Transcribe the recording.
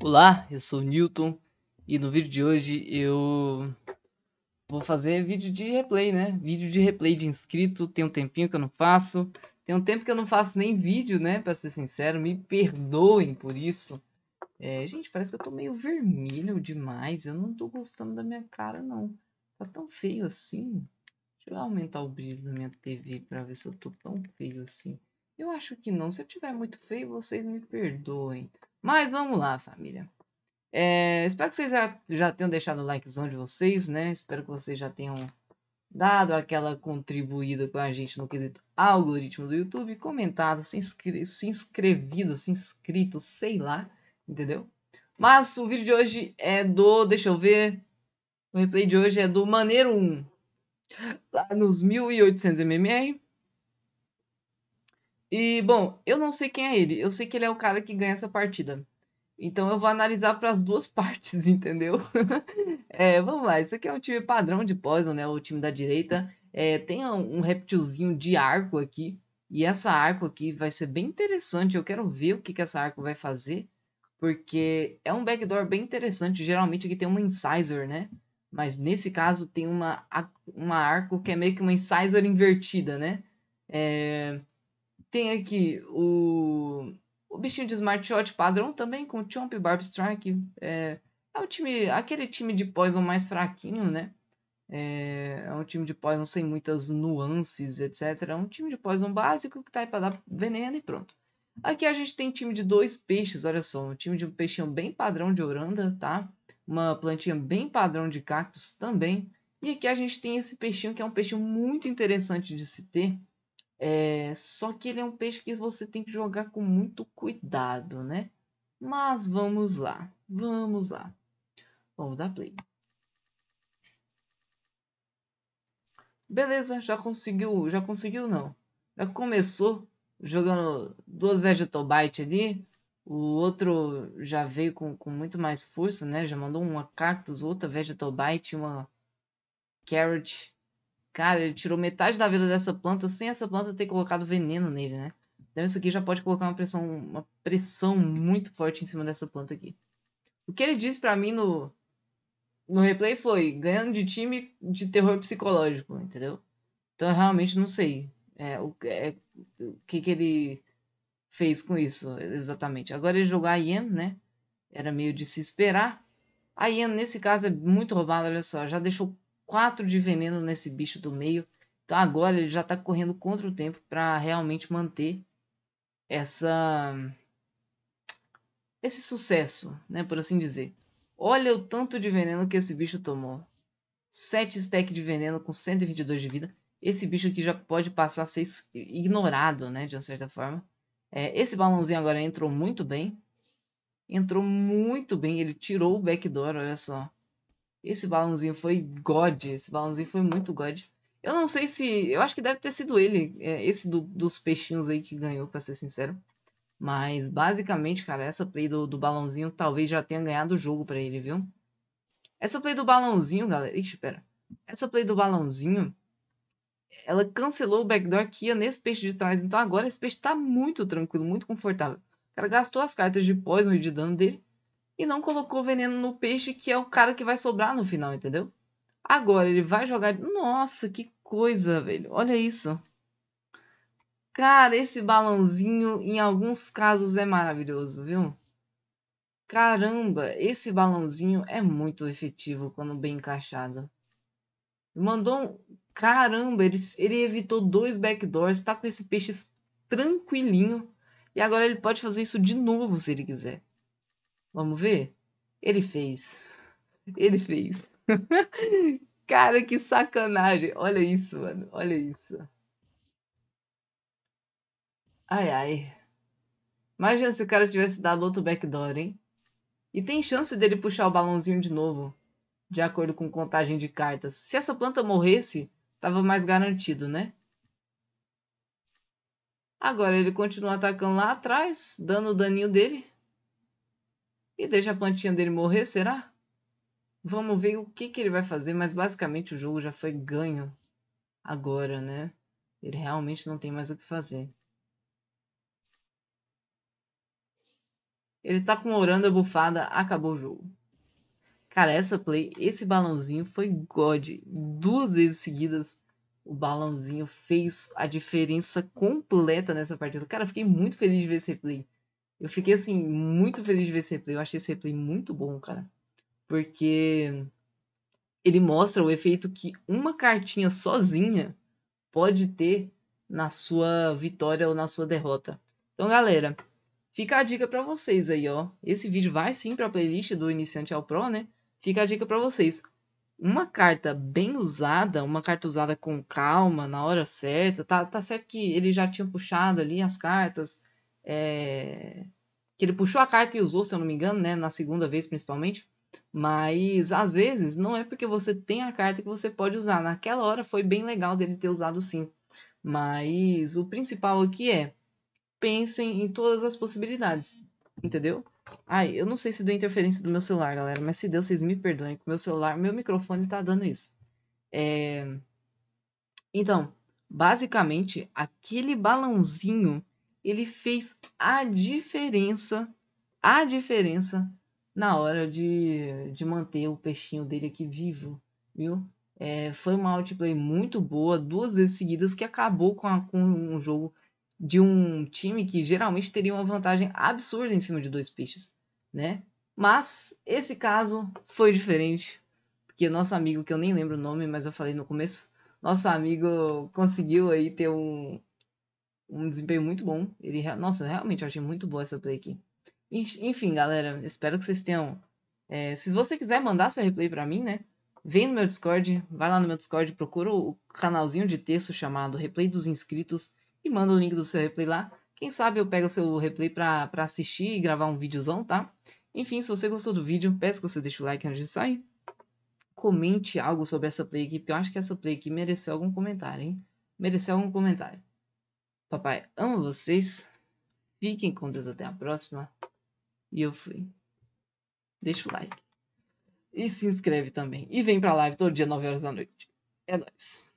Olá, eu sou o Newton e no vídeo de hoje eu vou fazer vídeo de replay, né? Vídeo de replay de inscrito, tem um tempinho que eu não faço, tem um tempo que eu não faço nem vídeo, né? Pra ser sincero, me perdoem por isso. É, gente, parece que eu tô meio vermelho demais, eu não tô gostando da minha cara não. Tá tão feio assim. Deixa eu aumentar o brilho da minha TV pra ver se eu tô tão feio assim. Eu acho que não, se eu tiver muito feio, vocês me perdoem. Mas vamos lá, família. É, espero que vocês já, já tenham deixado o likezão de vocês, né? Espero que vocês já tenham dado aquela contribuída com a gente no quesito algoritmo do YouTube, comentado, se, inscre se inscrevido, se inscrito, sei lá, entendeu? Mas o vídeo de hoje é do, deixa eu ver, o replay de hoje é do Maneiro 1, lá nos 1800 mm. E, bom, eu não sei quem é ele. Eu sei que ele é o cara que ganha essa partida. Então eu vou analisar para as duas partes, entendeu? é, vamos lá, isso aqui é um time padrão de Poison, né? O time da direita. É, tem um, reptilzinho de arco aqui. E essa arco aqui vai ser bem interessante. Eu quero ver o que, que essa arco vai fazer. Porque é um backdoor bem interessante. Geralmente aqui tem uma incisor, né? Mas nesse caso tem uma, uma arco que é meio que uma incisor invertida, né? É, tem aqui o, o bichinho de Smart Shot padrão também com Chomp, Barb Strike. É, é time, aquele time de Poison mais fraquinho, né? É, é um time de Poison sem muitas nuances, etc. É um time de Poison básico que tá aí pra dar veneno e pronto. Aqui a gente tem time de dois peixes, olha só. Um time de um peixinho bem padrão de Oranda, tá? Uma plantinha bem padrão de cactos também. E aqui a gente tem esse peixinho que é um peixe muito interessante de se ter, é, só que ele é um peixe que você tem que jogar com muito cuidado, né? Mas vamos lá, vamos lá. Vamos dar play. Beleza, já conseguiu, já conseguiu não. Já começou jogando duas Vegetal ali. O outro já veio com, com muito mais força, né? Já mandou uma Cactus, outra Vegetal Bite, uma Carrot. Cara, ele tirou metade da vida dessa planta sem essa planta ter colocado veneno nele, né? Então isso aqui já pode colocar uma pressão, uma pressão muito forte em cima dessa planta aqui. O que ele disse para mim no, no replay foi ganhando de time de terror psicológico, entendeu? Então eu realmente não sei é, o, é, o que, que ele fez com isso exatamente. Agora ele jogou a Yen, né? Era meio de se esperar. A Yen, nesse caso, é muito roubada, olha só. Já deixou quatro de veneno nesse bicho do meio. Então agora ele já está correndo contra o tempo para realmente manter essa esse sucesso, né, por assim dizer. Olha o tanto de veneno que esse bicho tomou. 7 stack de veneno com 122 de vida. Esse bicho aqui já pode passar a ser ignorado, né, de uma certa forma. É, esse balãozinho agora entrou muito bem. Entrou muito bem, ele tirou o backdoor, olha só. Esse balãozinho foi god, esse balãozinho foi muito god. Eu não sei se. Eu acho que deve ter sido ele, é, esse do, dos peixinhos aí que ganhou, para ser sincero. Mas basicamente, cara, essa play do, do balãozinho talvez já tenha ganhado o jogo para ele, viu? Essa play do balãozinho, galera. Ixi, pera. Essa play do balãozinho. Ela cancelou o backdoor que ia nesse peixe de trás. Então agora esse peixe tá muito tranquilo, muito confortável. O cara gastou as cartas de poison e de dano dele e não colocou veneno no peixe, que é o cara que vai sobrar no final, entendeu? Agora ele vai jogar. Nossa, que coisa, velho. Olha isso. Cara, esse balãozinho em alguns casos é maravilhoso, viu? Caramba, esse balãozinho é muito efetivo quando bem encaixado. Mandou um... Caramba, ele, ele evitou dois backdoors, tá com esse peixe tranquilinho. E agora ele pode fazer isso de novo se ele quiser. Vamos ver? Ele fez. Ele fez. Cara, que sacanagem. Olha isso, mano. Olha isso. Ai, ai. Imagina se o cara tivesse dado outro backdoor, hein? E tem chance dele puxar o balãozinho de novo, de acordo com contagem de cartas. Se essa planta morresse, tava mais garantido, né? Agora ele continua atacando lá atrás, dando o daninho dele. E deixa a plantinha dele morrer, será? Vamos ver o que, que ele vai fazer, mas basicamente o jogo já foi ganho agora, né? Ele realmente não tem mais o que fazer. Ele tá com Oranda bufada, acabou o jogo. Cara, essa play, esse balãozinho foi god. Duas vezes seguidas, o balãozinho fez a diferença completa nessa partida. Cara, fiquei muito feliz de ver esse replay. Eu fiquei, assim, muito feliz de ver esse replay. Eu achei esse replay muito bom, cara. Porque ele mostra o efeito que uma cartinha sozinha pode ter na sua vitória ou na sua derrota. Então, galera, fica a dica para vocês aí, ó. Esse vídeo vai sim para a playlist do iniciante ao pro, né? Fica a dica para vocês. Uma carta bem usada, uma carta usada com calma, na hora certa, tá, tá certo que ele já tinha puxado ali as cartas, é, que ele puxou a carta e usou, se eu não me engano, né, na segunda vez principalmente. Mas às vezes não é porque você tem a carta que você pode usar. Naquela hora foi bem legal dele ter usado sim. Mas o principal aqui é pensem em todas as possibilidades, entendeu? Ai, eu não sei se deu interferência do meu celular, galera, mas se deu, vocês me perdoem, com meu celular, meu microfone tá dando isso. É... Então, basicamente, aquele balãozinho ele fez a diferença, a diferença na hora de, de manter o peixinho dele aqui vivo, viu? É, foi uma outplay muito boa, duas vezes seguidas, que acabou com, a, com um jogo de um time que geralmente teria uma vantagem absurda em cima de dois peixes, né? Mas esse caso foi diferente, porque nosso amigo, que eu nem lembro o nome, mas eu falei no começo, nosso amigo conseguiu aí ter um, um desempenho muito bom. Ele, nossa, realmente eu achei muito boa essa play aqui. Enfim, galera, espero que vocês tenham. É, se você quiser mandar seu replay para mim, né? Vem no meu Discord, vai lá no meu Discord, procura o canalzinho de texto chamado Replay dos Inscritos e manda o link do seu replay lá. Quem sabe eu pego o seu replay pra, pra assistir e gravar um videozão, tá? Enfim, se você gostou do vídeo, peço que você deixe o like antes de sair. Comente algo sobre essa play aqui, porque eu acho que essa play aqui mereceu algum comentário, hein? Mereceu algum comentário. Papai ama vocês. Fiquem com Deus até a próxima. E eu fui. Deixa o like. E se inscreve também. E vem pra live todo dia, 9 horas da noite. É nóis.